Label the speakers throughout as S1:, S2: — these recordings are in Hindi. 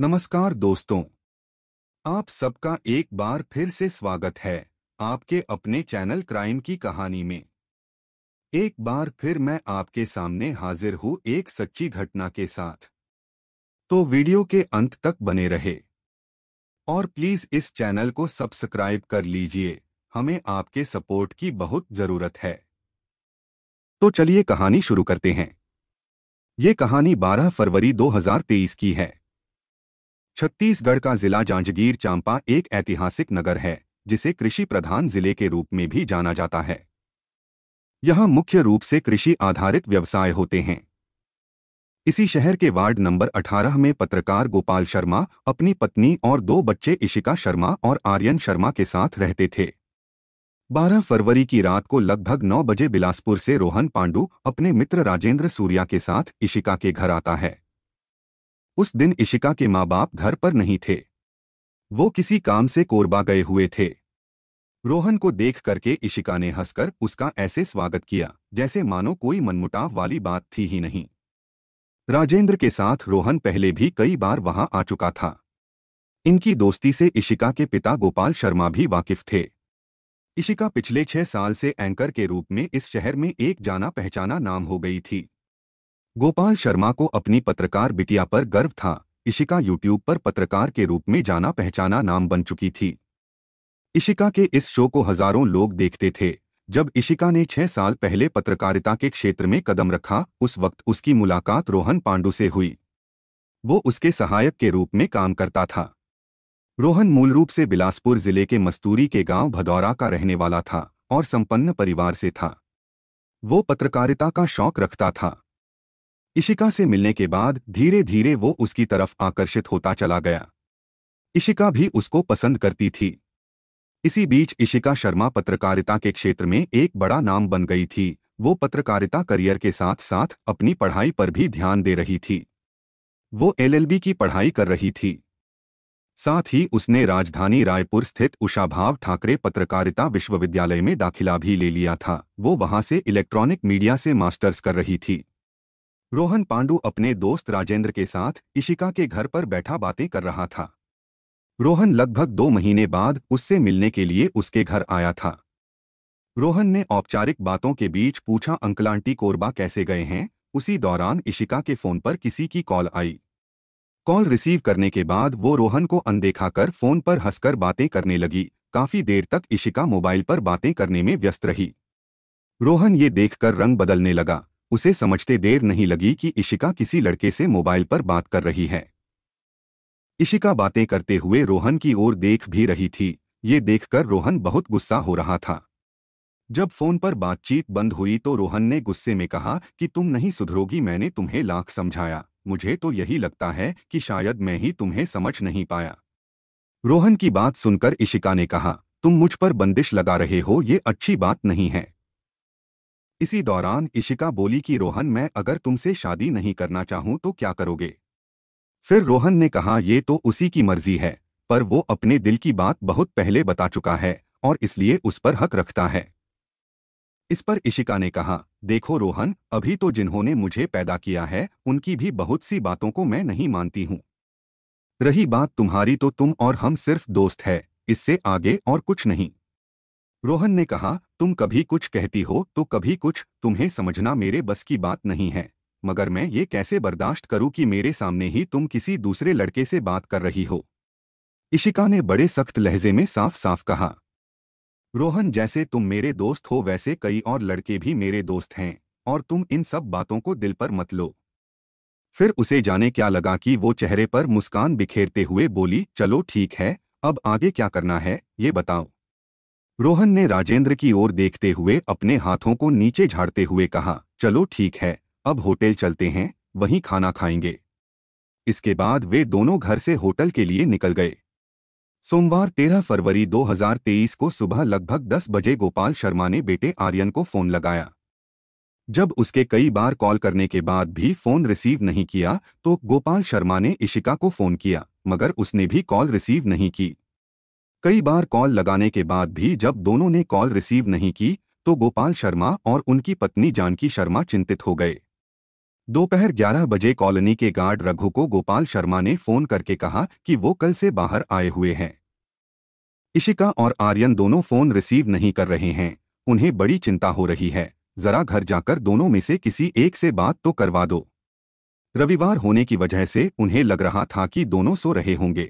S1: नमस्कार दोस्तों आप सबका एक बार फिर से स्वागत है आपके अपने चैनल क्राइम की कहानी में एक बार फिर मैं आपके सामने हाजिर हूं एक सच्ची घटना के साथ तो वीडियो के अंत तक बने रहे और प्लीज इस चैनल को सब्सक्राइब कर लीजिए हमें आपके सपोर्ट की बहुत जरूरत है तो चलिए कहानी शुरू करते हैं ये कहानी 12 फरवरी 2023 की है छत्तीसगढ़ का जिला जांजगीर चांपा एक ऐतिहासिक नगर है जिसे कृषि प्रधान जिले के रूप में भी जाना जाता है यहाँ मुख्य रूप से कृषि आधारित व्यवसाय होते हैं इसी शहर के वार्ड नंबर 18 में पत्रकार गोपाल शर्मा अपनी पत्नी और दो बच्चे इशिका शर्मा और आर्यन शर्मा के साथ रहते थे 12 फरवरी की रात को लगभग 9 बजे बिलासपुर से रोहन पांडू अपने मित्र राजेंद्र सूर्या के साथ इशिका के घर आता है उस दिन इशिका के माँ बाप घर पर नहीं थे वो किसी काम से कोरबा गए हुए थे रोहन को देख करके इशिका ने हंसकर उसका ऐसे स्वागत किया जैसे मानो कोई मनमुटाव वाली बात थी ही नहीं राजेंद्र के साथ रोहन पहले भी कई बार वहां आ चुका था इनकी दोस्ती से इशिका के पिता गोपाल शर्मा भी वाकिफ थे इशिका पिछले छह साल से एंकर के रूप में इस शहर में एक जाना पहचाना नाम हो गई थी गोपाल शर्मा को अपनी पत्रकार बिटिया पर गर्व था इशिका यूट्यूब पर पत्रकार के रूप में जाना पहचाना नाम बन चुकी थी इशिका के इस शो को हजारों लोग देखते थे जब इशिका ने छह साल पहले पत्रकारिता के क्षेत्र में कदम रखा उस वक्त उसकी मुलाकात रोहन पांडू से हुई वो उसके सहायक के रूप में काम करता था रोहन मूल रूप से बिलासपुर जिले के मस्तूरी के गांव भदौरा का रहने वाला था और संपन्न परिवार से था वो पत्रकारिता का शौक रखता था इशिका से मिलने के बाद धीरे धीरे वो उसकी तरफ आकर्षित होता चला गया इशिका भी उसको पसंद करती थी इसी बीच इशिका शर्मा पत्रकारिता के क्षेत्र में एक बड़ा नाम बन गई थी वो पत्रकारिता करियर के साथ साथ अपनी पढ़ाई पर भी ध्यान दे रही थी वो एलएलबी की पढ़ाई कर रही थी साथ ही उसने राजधानी रायपुर स्थित उषाभाव ठाकरे पत्रकारिता विश्वविद्यालय में दाखिला भी ले लिया था वो वहां से इलेक्ट्रॉनिक मीडिया से मास्टर्स कर रही थी रोहन पांडु अपने दोस्त राजेंद्र के साथ इशिका के घर पर बैठा बातें कर रहा था रोहन लगभग दो महीने बाद उससे मिलने के लिए उसके घर आया था रोहन ने औपचारिक बातों के बीच पूछा अंकल आंटी कोरबा कैसे गए हैं उसी दौरान इशिका के फोन पर किसी की कॉल आई कॉल रिसीव करने के बाद वो रोहन को अनदेखा कर फोन पर हंसकर बातें करने लगी काफी देर तक इशिका मोबाइल पर बातें करने में व्यस्त रही रोहन ये देखकर रंग बदलने लगा उसे समझते देर नहीं लगी कि इशिका किसी लड़के से मोबाइल पर बात कर रही है इशिका बातें करते हुए रोहन की ओर देख भी रही थी ये देखकर रोहन बहुत गुस्सा हो रहा था जब फोन पर बातचीत बंद हुई तो रोहन ने गुस्से में कहा कि तुम नहीं सुधरोगी मैंने तुम्हें लाख समझाया मुझे तो यही लगता है कि शायद मैं ही तुम्हें समझ नहीं पाया रोहन की बात सुनकर इशिका ने कहा तुम मुझ पर बंदिश लगा रहे हो ये अच्छी बात नहीं है इसी दौरान इशिका बोली कि रोहन मैं अगर तुमसे शादी नहीं करना चाहूं तो क्या करोगे फिर रोहन ने कहा ये तो उसी की मर्जी है पर वो अपने दिल की बात बहुत पहले बता चुका है और इसलिए उस पर हक रखता है इस पर इशिका ने कहा देखो रोहन अभी तो जिन्होंने मुझे पैदा किया है उनकी भी बहुत सी बातों को मैं नहीं मानती हूं रही बात तुम्हारी तो तुम और हम सिर्फ दोस्त है इससे आगे और कुछ नहीं रोहन ने कहा तुम कभी कुछ कहती हो तो कभी कुछ तुम्हें समझना मेरे बस की बात नहीं है मगर मैं ये कैसे बर्दाश्त करूं कि मेरे सामने ही तुम किसी दूसरे लड़के से बात कर रही हो इशिका ने बड़े सख्त लहजे में साफ साफ कहा रोहन जैसे तुम मेरे दोस्त हो वैसे कई और लड़के भी मेरे दोस्त हैं और तुम इन सब बातों को दिल पर मत लो फिर उसे जाने क्या लगा कि वो चेहरे पर मुस्कान बिखेरते हुए बोली चलो ठीक है अब आगे क्या करना है ये बताओ रोहन ने राजेंद्र की ओर देखते हुए अपने हाथों को नीचे झाड़ते हुए कहा चलो ठीक है अब होटल चलते हैं वहीं खाना खाएंगे इसके बाद वे दोनों घर से होटल के लिए निकल गए सोमवार 13 फरवरी 2023 को सुबह लगभग 10 बजे गोपाल शर्मा ने बेटे आर्यन को फोन लगाया जब उसके कई बार कॉल करने के बाद भी फोन रिसीव नहीं किया तो गोपाल शर्मा ने इशिका को फोन किया मगर उसने भी कॉल रिसीव नहीं की कई बार कॉल लगाने के बाद भी जब दोनों ने कॉल रिसीव नहीं की तो गोपाल शर्मा और उनकी पत्नी जानकी शर्मा चिंतित हो गए दोपहर 11 बजे कॉलोनी के गार्ड रघु को गोपाल शर्मा ने फोन करके कहा कि वो कल से बाहर आए हुए हैं इशिका और आर्यन दोनों फोन रिसीव नहीं कर रहे हैं उन्हें बड़ी चिंता हो रही है जरा घर जाकर दोनों में से किसी एक से बात तो करवा दो रविवार होने की वजह से उन्हें लग रहा था कि दोनों सो रहे होंगे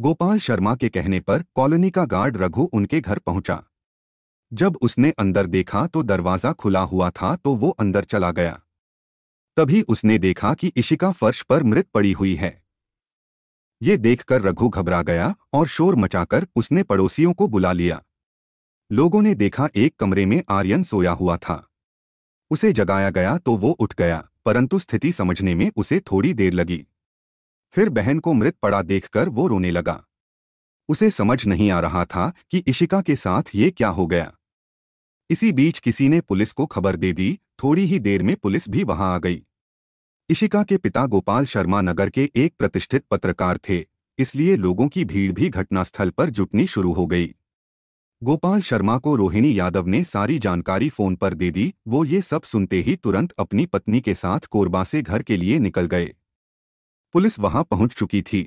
S1: गोपाल शर्मा के कहने पर कॉलोनी का गार्ड रघु उनके घर पहुंचा जब उसने अंदर देखा तो दरवाज़ा खुला हुआ था तो वो अंदर चला गया तभी उसने देखा कि इशिका फर्श पर मृत पड़ी हुई है ये देखकर रघु घबरा गया और शोर मचाकर उसने पड़ोसियों को बुला लिया लोगों ने देखा एक कमरे में आर्यन सोया हुआ था उसे जगाया गया तो वो उठ गया परंतु स्थिति समझने में उसे थोड़ी देर लगी फिर बहन को मृत पड़ा देखकर वो रोने लगा उसे समझ नहीं आ रहा था कि इशिका के साथ ये क्या हो गया इसी बीच किसी ने पुलिस को खबर दे दी थोड़ी ही देर में पुलिस भी वहां आ गई इशिका के पिता गोपाल शर्मा नगर के एक प्रतिष्ठित पत्रकार थे इसलिए लोगों की भीड़ भी घटनास्थल पर जुटनी शुरू हो गई गोपाल शर्मा को रोहिणी यादव ने सारी जानकारी फोन पर दे दी वो ये सब सुनते ही तुरंत अपनी पत्नी के साथ कोरबा से घर के लिए निकल गए पुलिस वहां पहुंच चुकी थी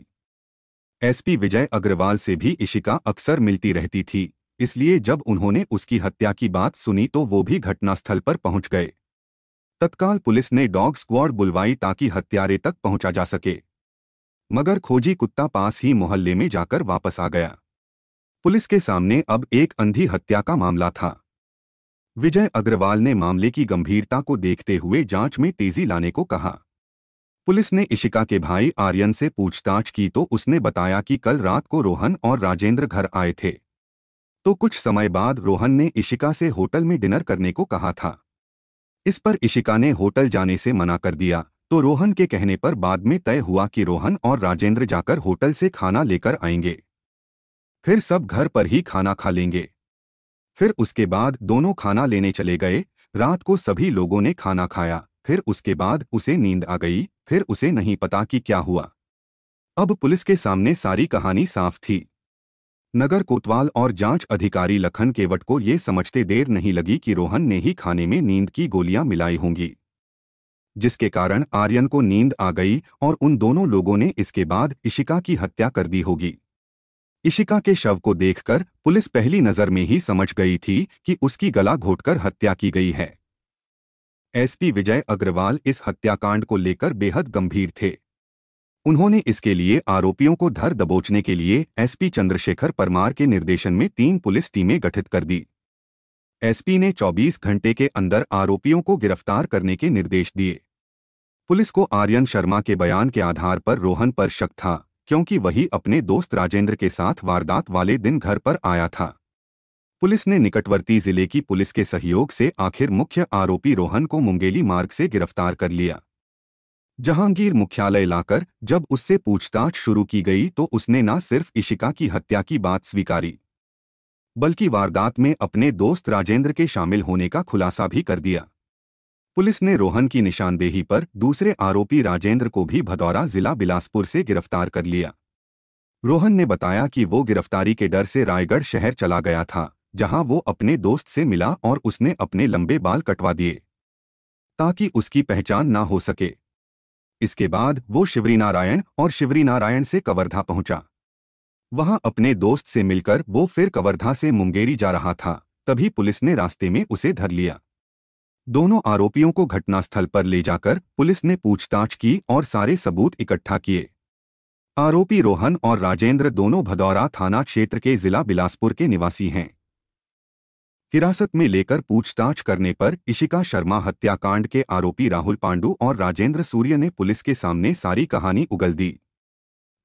S1: एसपी विजय अग्रवाल से भी इशिका अक्सर मिलती रहती थी इसलिए जब उन्होंने उसकी हत्या की बात सुनी तो वो भी घटनास्थल पर पहुंच गए तत्काल पुलिस ने डॉग स्क्वाड बुलवाई ताकि हत्यारे तक पहुंचा जा सके मगर खोजी कुत्ता पास ही मोहल्ले में जाकर वापस आ गया पुलिस के सामने अब एक अंधी हत्या का मामला था विजय अग्रवाल ने मामले की गंभीरता को देखते हुए जांच में तेजी लाने को कहा पुलिस ने इशिका के भाई आर्यन से पूछताछ की तो उसने बताया कि कल रात को रोहन और राजेंद्र घर आए थे तो कुछ समय बाद रोहन ने इशिका से होटल में डिनर करने को कहा था इस पर इशिका ने होटल जाने से मना कर दिया तो रोहन के कहने पर बाद में तय हुआ कि रोहन और राजेंद्र जाकर होटल से खाना लेकर आएंगे फिर सब घर पर ही खाना खा लेंगे फिर उसके बाद दोनों खाना लेने चले गए रात को सभी लोगों ने खाना खाया फिर उसके बाद उसे नींद आ गई फिर उसे नहीं पता कि क्या हुआ अब पुलिस के सामने सारी कहानी साफ थी नगर कोतवाल और जांच अधिकारी लखन केवट को ये समझते देर नहीं लगी कि रोहन ने ही खाने में नींद की गोलियां मिलाई होंगी जिसके कारण आर्यन को नींद आ गई और उन दोनों लोगों ने इसके बाद इशिका की हत्या कर दी होगी इशिका के शव को देखकर पुलिस पहली नज़र में ही समझ गई थी कि उसकी गला घोटकर हत्या की गई है एसपी विजय अग्रवाल इस हत्याकांड को लेकर बेहद गंभीर थे उन्होंने इसके लिए आरोपियों को धर दबोचने के लिए एसपी चंद्रशेखर परमार के निर्देशन में तीन पुलिस टीमें गठित कर दी एसपी ने 24 घंटे के अंदर आरोपियों को गिरफ्तार करने के निर्देश दिए पुलिस को आर्यन शर्मा के बयान के आधार पर रोहन पर शक था क्योंकि वही अपने दोस्त राजेंद्र के साथ वारदात वाले दिन घर पर आया था पुलिस ने निकटवर्ती जिले की पुलिस के सहयोग से आखिर मुख्य आरोपी रोहन को मुंगेली मार्ग से गिरफ्तार कर लिया जहांगीर मुख्यालय लाकर जब उससे पूछताछ शुरू की गई तो उसने न सिर्फ इशिका की हत्या की बात स्वीकारी बल्कि वारदात में अपने दोस्त राजेंद्र के शामिल होने का खुलासा भी कर दिया पुलिस ने रोहन की निशानदेही पर दूसरे आरोपी राजेंद्र को भी भदौरा जिला बिलासपुर से गिरफ्तार कर लिया रोहन ने बताया कि वो गिरफ्तारी के डर से रायगढ़ शहर चला गया था जहां वो अपने दोस्त से मिला और उसने अपने लंबे बाल कटवा दिए ताकि उसकी पहचान ना हो सके इसके बाद वो शिवरी नारायण और शिवरी नारायण से कवर्धा पहुंचा वहां अपने दोस्त से मिलकर वो फिर कवर्धा से मुंगेरी जा रहा था तभी पुलिस ने रास्ते में उसे धर लिया दोनों आरोपियों को घटनास्थल पर ले जाकर पुलिस ने पूछताछ की और सारे सबूत इकट्ठा किए आरोपी रोहन और राजेंद्र दोनों भदौरा थाना क्षेत्र के जिला बिलासपुर के निवासी हैं हिरासत में लेकर पूछताछ करने पर इशिका शर्मा हत्याकांड के आरोपी राहुल पांडू और राजेंद्र सूर्य ने पुलिस के सामने सारी कहानी उगल दी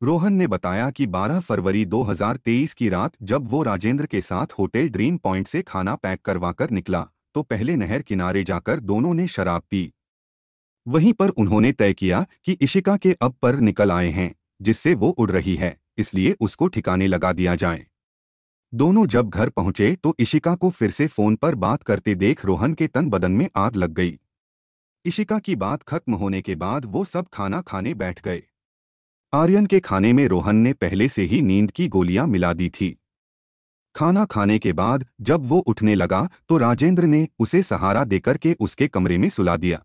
S1: रोहन ने बताया कि 12 फरवरी 2023 की रात जब वो राजेंद्र के साथ होटल ड्रीम पॉइंट से खाना पैक करवाकर निकला तो पहले नहर किनारे जाकर दोनों ने शराब पी वहीं पर उन्होंने तय किया कि इशिका के अब पर निकल आए हैं जिससे वो उड़ रही है इसलिए उसको ठिकाने लगा दिया जाए दोनों जब घर पहुंचे तो इशिका को फिर से फोन पर बात करते देख रोहन के तन बदन में आग लग गई इशिका की बात खत्म होने के बाद वो सब खाना खाने बैठ गए आर्यन के खाने में रोहन ने पहले से ही नींद की गोलियां मिला दी थी खाना खाने के बाद जब वो उठने लगा तो राजेंद्र ने उसे सहारा देकर के उसके कमरे में सुला दिया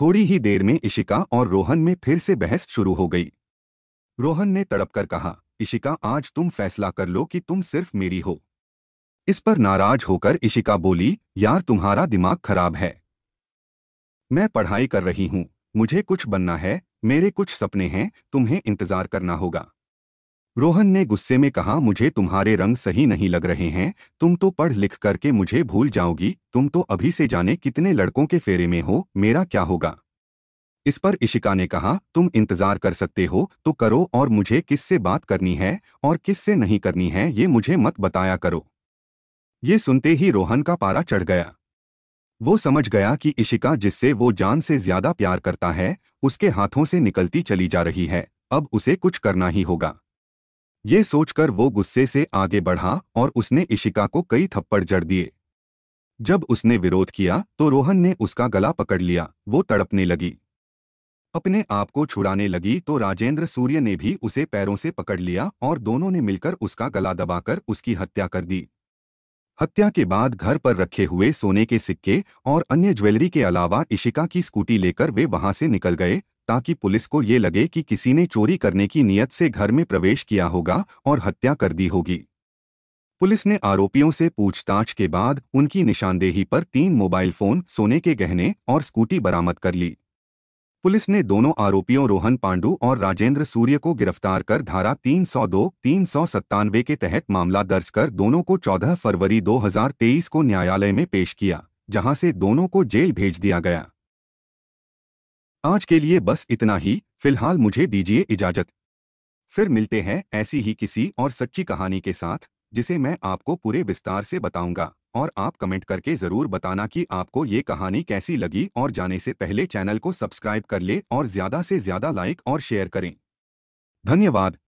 S1: थोड़ी ही देर में इशिका और रोहन में फिर से बहस शुरू हो गई रोहन ने तड़पकर कहा इशिका आज तुम फैसला कर लो कि तुम सिर्फ मेरी हो इस पर नाराज होकर इशिका बोली यार तुम्हारा दिमाग खराब है मैं पढ़ाई कर रही हूं मुझे कुछ बनना है मेरे कुछ सपने हैं तुम्हें इंतजार करना होगा रोहन ने गुस्से में कहा मुझे तुम्हारे रंग सही नहीं लग रहे हैं तुम तो पढ़ लिख करके मुझे भूल जाओगी तुम तो अभी से जाने कितने लड़कों के फेरे में हो मेरा क्या होगा इस पर इशिका ने कहा तुम इंतजार कर सकते हो तो करो और मुझे किससे बात करनी है और किससे नहीं करनी है ये मुझे मत बताया करो ये सुनते ही रोहन का पारा चढ़ गया वो समझ गया कि इशिका जिससे वो जान से ज्यादा प्यार करता है उसके हाथों से निकलती चली जा रही है अब उसे कुछ करना ही होगा ये सोचकर वो गुस्से से आगे बढ़ा और उसने इशिका को कई थप्पड़ जड़ दिए जब उसने विरोध किया तो रोहन ने उसका गला पकड़ लिया वो तड़पने लगी अपने आप को छुड़ाने लगी तो राजेंद्र सूर्य ने भी उसे पैरों से पकड़ लिया और दोनों ने मिलकर उसका गला दबाकर उसकी हत्या कर दी हत्या के बाद घर पर रखे हुए सोने के सिक्के और अन्य ज्वेलरी के अलावा इशिका की स्कूटी लेकर वे वहां से निकल गए ताकि पुलिस को ये लगे कि किसी ने चोरी करने की नीयत से घर में प्रवेश किया होगा और हत्या कर दी होगी पुलिस ने आरोपियों से पूछताछ के बाद उनकी निशानदेही पर तीन मोबाइल फोन सोने के गहने और स्कूटी बरामद कर ली पुलिस ने दोनों आरोपियों रोहन पांडू और राजेंद्र सूर्य को गिरफ्तार कर धारा 302, तीन सौ के तहत मामला दर्ज कर दोनों को 14 फरवरी 2023 को न्यायालय में पेश किया जहां से दोनों को जेल भेज दिया गया आज के लिए बस इतना ही फिलहाल मुझे दीजिए इजाजत फिर मिलते हैं ऐसी ही किसी और सच्ची कहानी के साथ जिसे मैं आपको पूरे विस्तार से बताऊंगा और आप कमेंट करके ज़रूर बताना कि आपको ये कहानी कैसी लगी और जाने से पहले चैनल को सब्सक्राइब कर ले और ज़्यादा से ज़्यादा लाइक और शेयर करें धन्यवाद